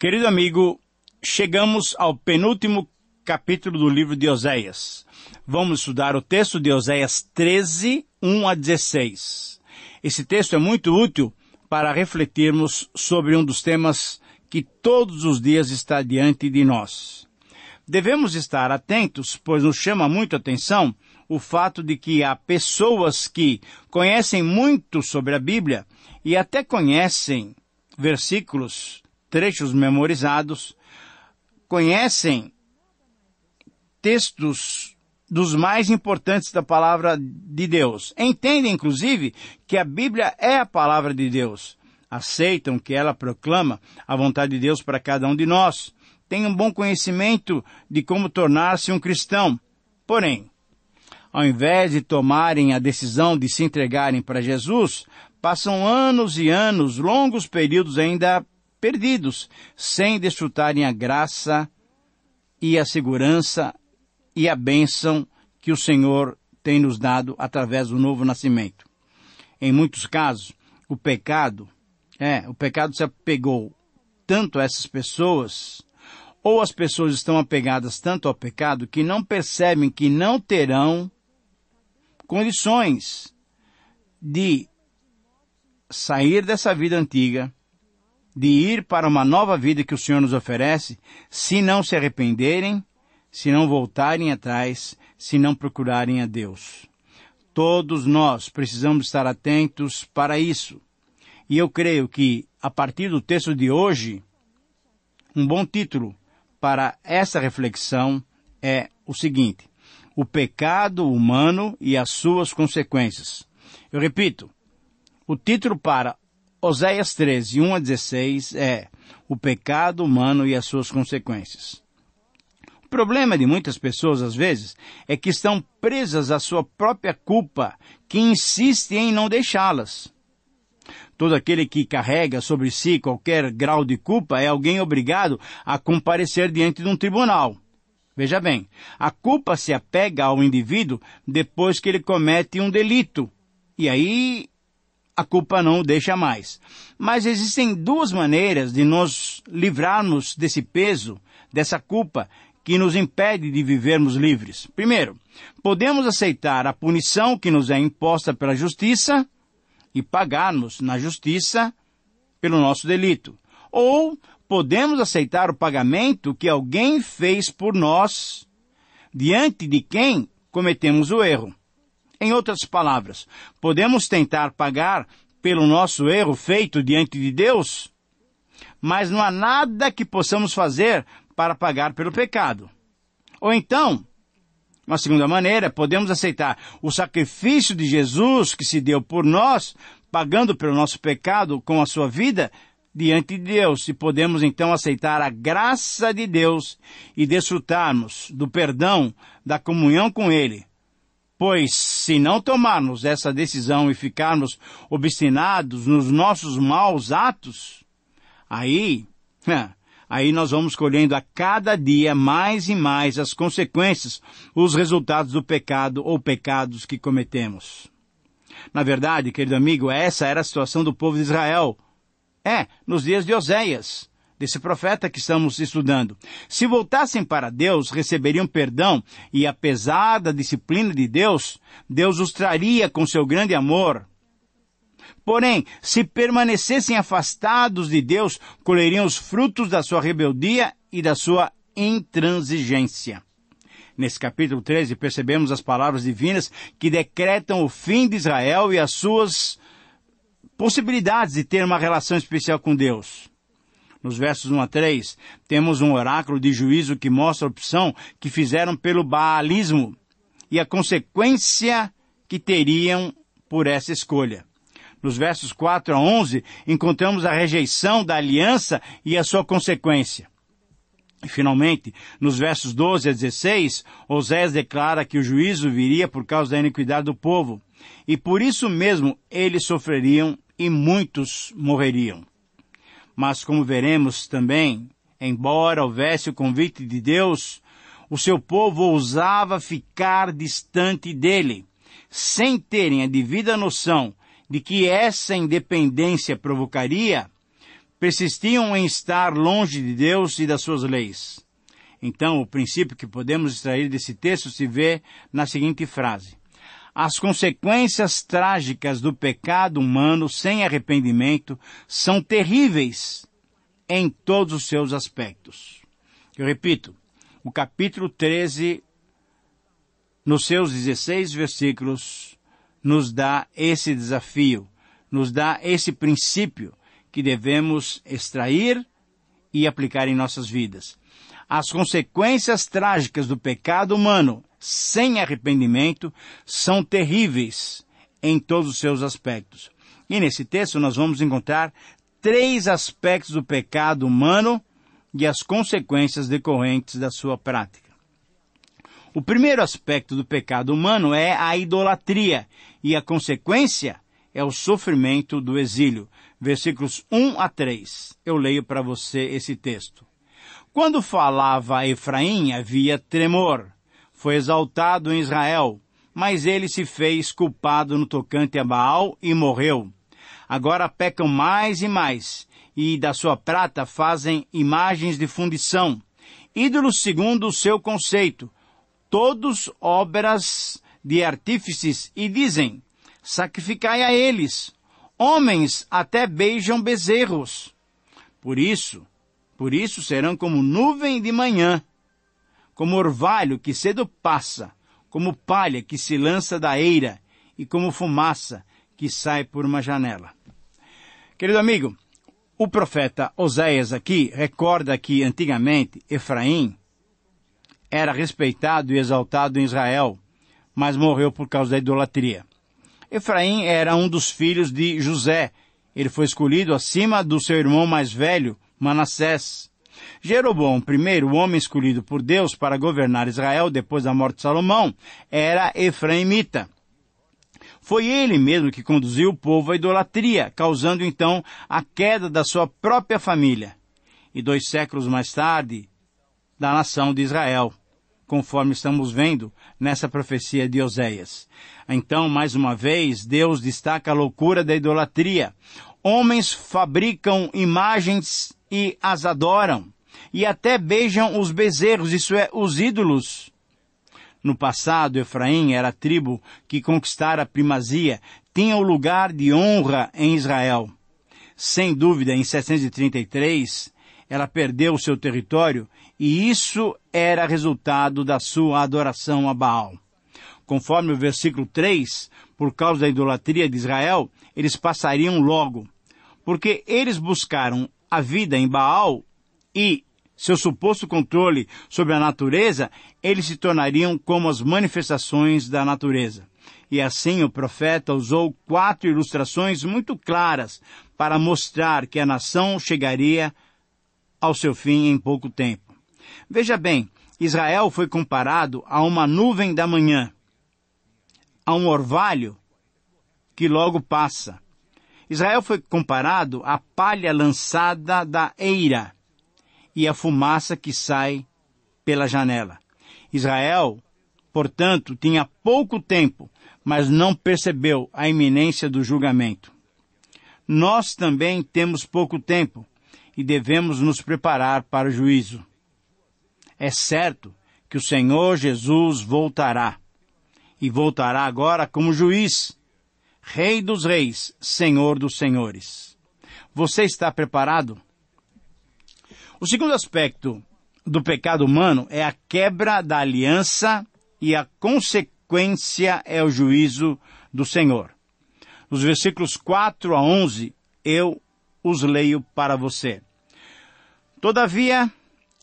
Querido amigo, chegamos ao penúltimo capítulo do livro de Oséias. Vamos estudar o texto de Oséias 13, 1 a 16. Esse texto é muito útil para refletirmos sobre um dos temas que todos os dias está diante de nós. Devemos estar atentos, pois nos chama muito atenção o fato de que há pessoas que conhecem muito sobre a Bíblia e até conhecem versículos trechos memorizados, conhecem textos dos mais importantes da palavra de Deus. Entendem, inclusive, que a Bíblia é a palavra de Deus. Aceitam que ela proclama a vontade de Deus para cada um de nós. Têm um bom conhecimento de como tornar-se um cristão. Porém, ao invés de tomarem a decisão de se entregarem para Jesus, passam anos e anos, longos períodos ainda perdidos, sem desfrutarem a graça e a segurança e a bênção que o Senhor tem nos dado através do novo nascimento. Em muitos casos, o pecado, é, o pecado se apegou tanto a essas pessoas, ou as pessoas estão apegadas tanto ao pecado que não percebem que não terão condições de sair dessa vida antiga de ir para uma nova vida que o Senhor nos oferece, se não se arrependerem, se não voltarem atrás, se não procurarem a Deus. Todos nós precisamos estar atentos para isso. E eu creio que, a partir do texto de hoje, um bom título para essa reflexão é o seguinte: O pecado humano e as suas consequências. Eu repito, o título para Oséias 13, 1 a 16 é o pecado humano e as suas consequências. O problema de muitas pessoas, às vezes, é que estão presas à sua própria culpa, que insiste em não deixá-las. Todo aquele que carrega sobre si qualquer grau de culpa é alguém obrigado a comparecer diante de um tribunal. Veja bem, a culpa se apega ao indivíduo depois que ele comete um delito. E aí a culpa não o deixa mais. Mas existem duas maneiras de nos livrarmos desse peso, dessa culpa que nos impede de vivermos livres. Primeiro, podemos aceitar a punição que nos é imposta pela justiça e pagarmos na justiça pelo nosso delito. Ou podemos aceitar o pagamento que alguém fez por nós, diante de quem cometemos o erro. Em outras palavras, podemos tentar pagar pelo nosso erro feito diante de Deus, mas não há nada que possamos fazer para pagar pelo pecado. Ou então, uma segunda maneira, podemos aceitar o sacrifício de Jesus que se deu por nós, pagando pelo nosso pecado com a sua vida diante de Deus, e podemos então aceitar a graça de Deus e desfrutarmos do perdão, da comunhão com Ele, Pois, se não tomarmos essa decisão e ficarmos obstinados nos nossos maus atos, aí, aí nós vamos colhendo a cada dia mais e mais as consequências, os resultados do pecado ou pecados que cometemos. Na verdade, querido amigo, essa era a situação do povo de Israel. É, nos dias de Oséias desse profeta que estamos estudando. Se voltassem para Deus, receberiam perdão e apesar da disciplina de Deus, Deus os traria com seu grande amor. Porém, se permanecessem afastados de Deus, colheriam os frutos da sua rebeldia e da sua intransigência. Nesse capítulo 13, percebemos as palavras divinas que decretam o fim de Israel e as suas possibilidades de ter uma relação especial com Deus nos versos 1 a 3, temos um oráculo de juízo que mostra a opção que fizeram pelo baalismo e a consequência que teriam por essa escolha. Nos versos 4 a 11, encontramos a rejeição da aliança e a sua consequência. E finalmente, nos versos 12 a 16, Osés declara que o juízo viria por causa da iniquidade do povo, e por isso mesmo eles sofreriam e muitos morreriam. Mas como veremos também, embora houvesse o convite de Deus, o seu povo ousava ficar distante dele, sem terem a devida noção de que essa independência provocaria, persistiam em estar longe de Deus e das suas leis. Então, o princípio que podemos extrair desse texto se vê na seguinte frase: as consequências trágicas do pecado humano sem arrependimento são terríveis em todos os seus aspectos. Eu repito, o capítulo 13, nos seus 16 versículos, nos dá esse desafio, nos dá esse princípio que devemos extrair e aplicar em nossas vidas. As consequências trágicas do pecado humano sem arrependimento são terríveis em todos os seus aspectos. E nesse texto nós vamos encontrar três aspectos do pecado humano e as consequências decorrentes da sua prática. O primeiro aspecto do pecado humano é a idolatria e a consequência é o sofrimento do exílio. Versículos 1 a 3. Eu leio para você esse texto. Quando falava Efraim havia tremor foi exaltado em Israel, mas ele se fez culpado no tocante a Baal e morreu. Agora pecam mais e mais, e da sua prata fazem imagens de fundição, ídolos segundo o seu conceito, todos obras de artífices, e dizem, sacrificai a eles. Homens até beijam bezerros. Por isso, por isso serão como nuvem de manhã, como orvalho que cedo passa, como palha que se lança da eira e como fumaça que sai por uma janela. Querido amigo, o profeta Oséias aqui recorda que antigamente Efraim era respeitado e exaltado em Israel, mas morreu por causa da idolatria. Efraim era um dos filhos de José. Ele foi escolhido acima do seu irmão mais velho, Manassés. Jeroboão I, o homem escolhido por Deus para governar Israel depois da morte de Salomão, era efraimita. Foi ele mesmo que conduziu o povo à idolatria, causando então a queda da sua própria família. E dois séculos mais tarde, da nação de Israel, conforme estamos vendo nessa profecia de Oséias. Então, mais uma vez, Deus destaca a loucura da idolatria. Homens fabricam imagens e as adoram, e até beijam os bezerros, isso é, os ídolos. No passado, Efraim era a tribo que conquistara a primazia, tinha o lugar de honra em Israel. Sem dúvida, em 733, ela perdeu seu território e isso era resultado da sua adoração a Baal. Conforme o versículo 3, por causa da idolatria de Israel, eles passariam logo, porque eles buscaram a vida em Baal e seu suposto controle sobre a natureza, eles se tornariam como as manifestações da natureza. E assim o profeta usou quatro ilustrações muito claras para mostrar que a nação chegaria ao seu fim em pouco tempo. Veja bem, Israel foi comparado a uma nuvem da manhã, a um orvalho que logo passa, Israel foi comparado à palha lançada da eira e à fumaça que sai pela janela. Israel, portanto, tinha pouco tempo, mas não percebeu a iminência do julgamento. Nós também temos pouco tempo e devemos nos preparar para o juízo. É certo que o Senhor Jesus voltará. E voltará agora como juiz Rei dos Reis, Senhor dos Senhores. Você está preparado? O segundo aspecto do pecado humano é a quebra da aliança e a consequência é o juízo do Senhor. Nos versículos 4 a 11, eu os leio para você. Todavia,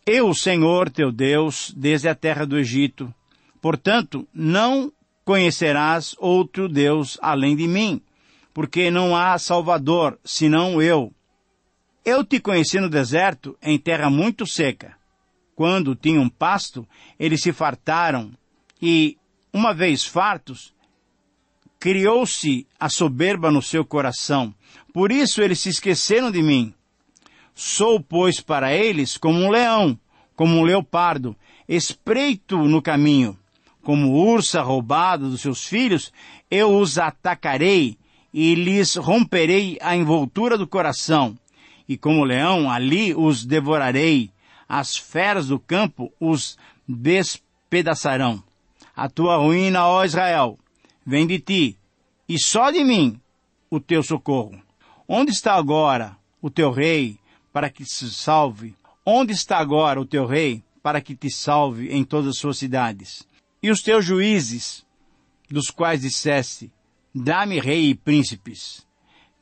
eu, Senhor teu Deus, desde a terra do Egito, portanto, não conhecerás outro Deus além de mim, porque não há Salvador, senão eu. Eu te conheci no deserto, em terra muito seca. Quando tinham pasto, eles se fartaram, e, uma vez fartos, criou-se a soberba no seu coração. Por isso eles se esqueceram de mim. Sou, pois, para eles como um leão, como um leopardo, espreito no caminho como ursa roubado dos seus filhos, eu os atacarei e lhes romperei a envoltura do coração. E como leão, ali os devorarei. As feras do campo os despedaçarão. A tua ruína, ó Israel, vem de ti, e só de mim o teu socorro. Onde está agora o teu rei para que te salve? Onde está agora o teu rei para que te salve em todas as suas cidades? e os teus juízes, dos quais disseste, dá-me rei e príncipes.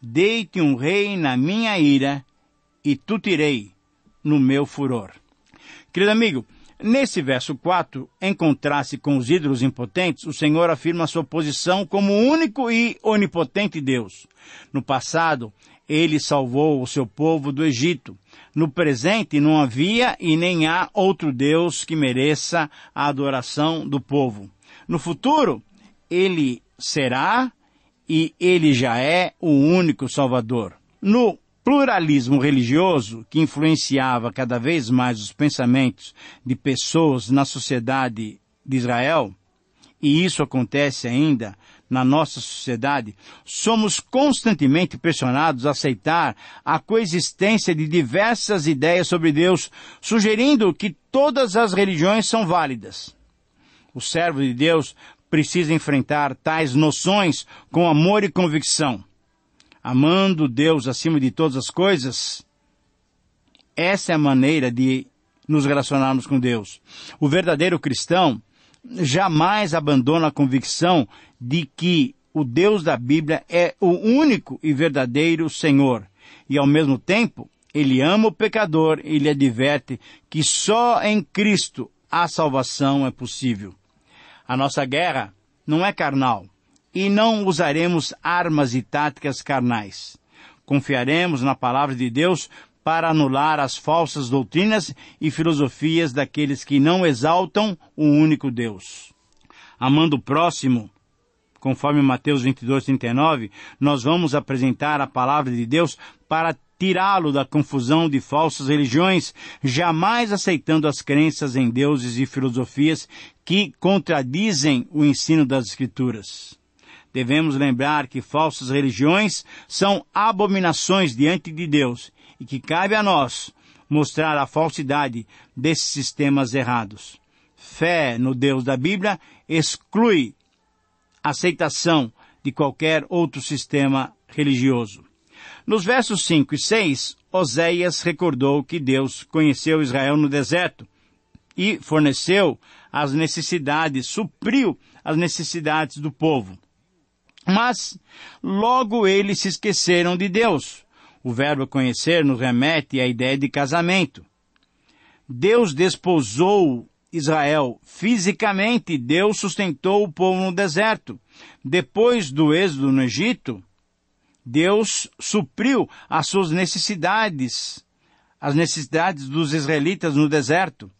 deite um rei na minha ira, e tu tirei no meu furor. Querido amigo, nesse verso 4, em contraste com os ídolos impotentes, o Senhor afirma sua posição como único e onipotente Deus. No passado, ele salvou o seu povo do Egito, no presente não havia e nem há outro Deus que mereça a adoração do povo. No futuro, ele será e ele já é o único Salvador. No pluralismo religioso que influenciava cada vez mais os pensamentos de pessoas na sociedade de Israel, e isso acontece ainda na nossa sociedade, somos constantemente pressionados a aceitar a coexistência de diversas ideias sobre Deus, sugerindo que todas as religiões são válidas. O servo de Deus precisa enfrentar tais noções com amor e convicção. Amando Deus acima de todas as coisas, essa é a maneira de nos relacionarmos com Deus. O verdadeiro cristão jamais abandona a convicção de que o Deus da Bíblia é o único e verdadeiro Senhor. E ao mesmo tempo, ele ama o pecador e lhe adverte que só em Cristo a salvação é possível. A nossa guerra não é carnal e não usaremos armas e táticas carnais. Confiaremos na palavra de Deus para anular as falsas doutrinas e filosofias daqueles que não exaltam o único Deus. Amando o próximo, conforme Mateus 22, 39, nós vamos apresentar a palavra de Deus para tirá-lo da confusão de falsas religiões, jamais aceitando as crenças em deuses e filosofias que contradizem o ensino das Escrituras. Devemos lembrar que falsas religiões são abominações diante de Deus e que cabe a nós mostrar a falsidade desses sistemas errados. Fé no Deus da Bíblia exclui a aceitação de qualquer outro sistema religioso. Nos versos 5 e 6, Oséias recordou que Deus conheceu Israel no deserto e forneceu as necessidades, supriu as necessidades do povo. Mas logo eles se esqueceram de Deus o verbo conhecer nos remete à ideia de casamento. Deus desposou Israel fisicamente, Deus sustentou o povo no deserto. Depois do êxodo no Egito, Deus supriu as suas necessidades, as necessidades dos israelitas no deserto.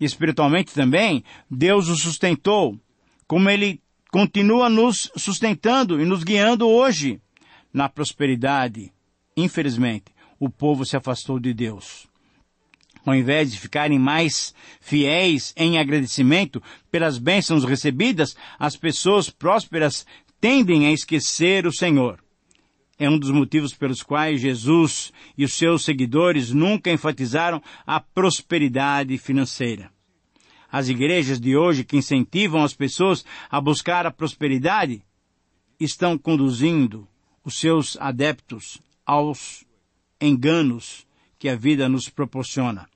Espiritualmente também, Deus o sustentou, como ele continua nos sustentando e nos guiando hoje na prosperidade Infelizmente, o povo se afastou de Deus. Ao invés de ficarem mais fiéis em agradecimento pelas bênçãos recebidas, as pessoas prósperas tendem a esquecer o Senhor. É um dos motivos pelos quais Jesus e os seus seguidores nunca enfatizaram a prosperidade financeira. As igrejas de hoje que incentivam as pessoas a buscar a prosperidade estão conduzindo os seus adeptos aos enganos que a vida nos proporciona.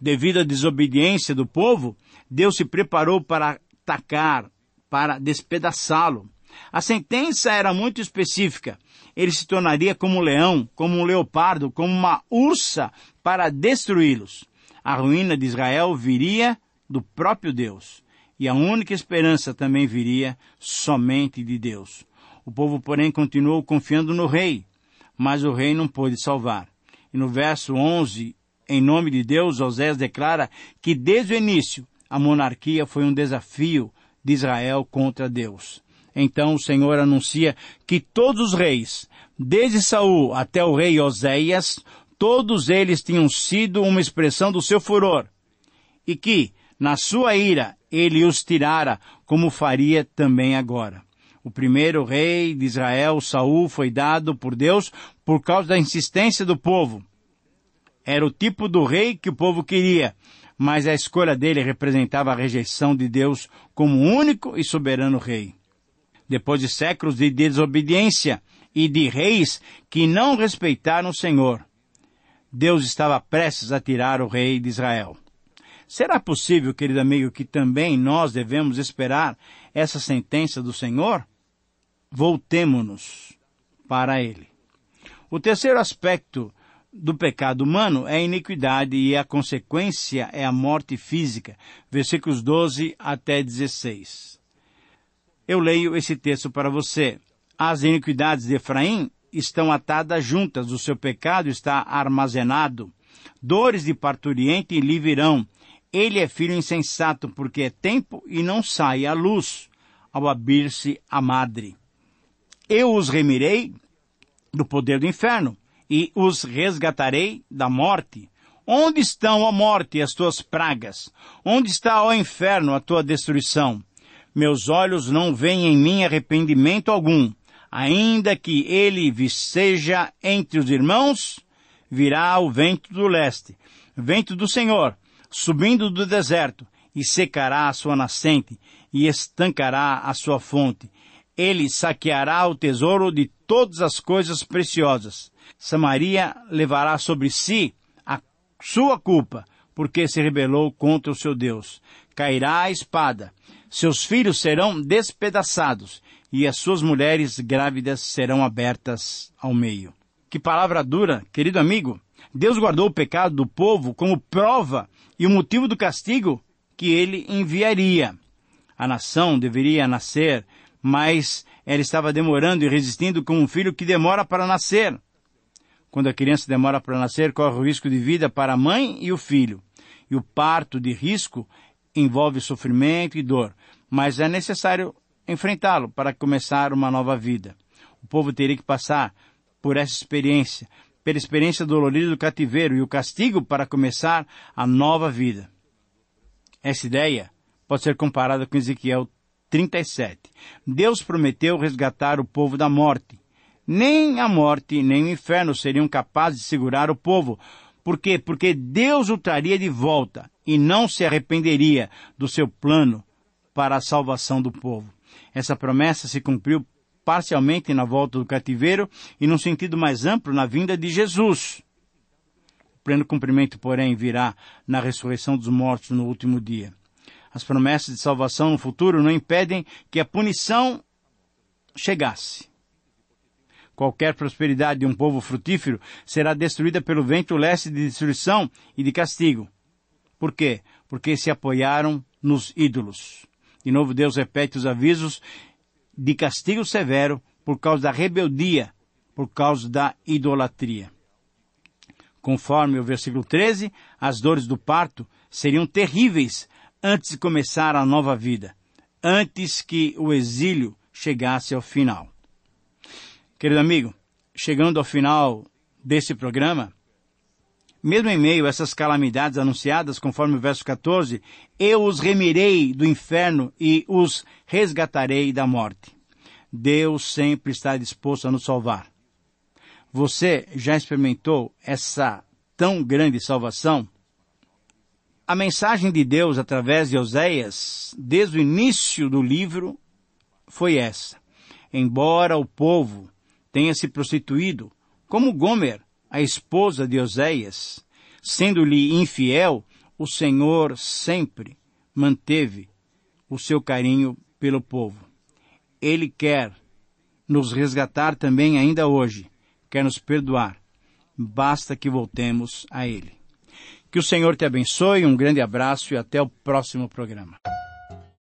Devido à desobediência do povo, Deus se preparou para atacar, para despedaçá-lo. A sentença era muito específica. Ele se tornaria como um leão, como um leopardo, como uma ursa para destruí-los. A ruína de Israel viria do próprio Deus. E a única esperança também viria somente de Deus. O povo, porém, continuou confiando no rei, mas o rei não pôde salvar. E no verso 11, em nome de Deus, Osés declara que desde o início a monarquia foi um desafio de Israel contra Deus. Então o Senhor anuncia que todos os reis, desde Saul até o rei Oséias, todos eles tinham sido uma expressão do seu furor, e que, na sua ira, ele os tirara, como faria também agora. O primeiro rei de Israel, Saul, foi dado por Deus por causa da insistência do povo. Era o tipo do rei que o povo queria, mas a escolha dele representava a rejeição de Deus como único e soberano rei. Depois de séculos de desobediência e de reis que não respeitaram o Senhor, Deus estava prestes a tirar o rei de Israel. Será possível, querido amigo, que também nós devemos esperar essa sentença do Senhor? voltemo-nos para Ele. O terceiro aspecto do pecado humano é a iniquidade e a consequência é a morte física. Versículos 12 até 16. Eu leio esse texto para você. As iniquidades de Efraim estão atadas juntas, o seu pecado está armazenado. Dores de parturiente lhe virão. Ele é filho insensato, porque é tempo e não sai a luz ao abrir-se a madre. Eu os remirei do poder do inferno e os resgatarei da morte. Onde estão, a morte, e as tuas pragas? Onde está, o inferno, a tua destruição? Meus olhos não veem em mim arrependimento algum. Ainda que ele seja entre os irmãos, virá o vento do leste, vento do Senhor, subindo do deserto, e secará a sua nascente, e estancará a sua fonte, ele saqueará o tesouro de todas as coisas preciosas. Samaria levará sobre si a sua culpa, porque se rebelou contra o seu Deus. Cairá a espada, seus filhos serão despedaçados e as suas mulheres grávidas serão abertas ao meio. Que palavra dura, querido amigo! Deus guardou o pecado do povo como prova e o motivo do castigo que ele enviaria. A nação deveria nascer mas ela estava demorando e resistindo como um filho que demora para nascer. Quando a criança demora para nascer, corre o risco de vida para a mãe e o filho. E o parto de risco envolve sofrimento e dor, mas é necessário enfrentá-lo para começar uma nova vida. O povo teria que passar por essa experiência, pela experiência dolorida do cativeiro e o castigo para começar a nova vida. Essa ideia pode ser comparada com Ezequiel 37. Deus prometeu resgatar o povo da morte. Nem a morte, nem o inferno seriam capazes de segurar o povo. Por quê? Porque Deus o traria de volta e não se arrependeria do seu plano para a salvação do povo. Essa promessa se cumpriu parcialmente na volta do cativeiro e num sentido mais amplo na vinda de Jesus. O pleno cumprimento, porém, virá na ressurreição dos mortos no último dia as promessas de salvação no futuro não impedem que a punição chegasse. Qualquer prosperidade de um povo frutífero será destruída pelo vento leste de destruição e de castigo. Por quê? Porque se apoiaram nos ídolos. De novo, Deus repete os avisos de castigo severo por causa da rebeldia, por causa da idolatria. Conforme o versículo 13, as dores do parto seriam terríveis antes de começar a nova vida, antes que o exílio chegasse ao final. Querido amigo, chegando ao final desse programa, mesmo em meio a essas calamidades anunciadas, conforme o verso 14, eu os remirei do inferno e os resgatarei da morte. Deus sempre está disposto a nos salvar. Você já experimentou essa tão grande salvação? A mensagem de Deus através de Oséias, desde o início do livro, foi essa. Embora o povo tenha se prostituído, como Gomer, a esposa de Oséias, sendo-lhe infiel, o Senhor sempre manteve o seu carinho pelo povo. Ele quer nos resgatar também ainda hoje, quer nos perdoar. Basta que voltemos a Ele. Que o Senhor te abençoe, um grande abraço e até o próximo programa.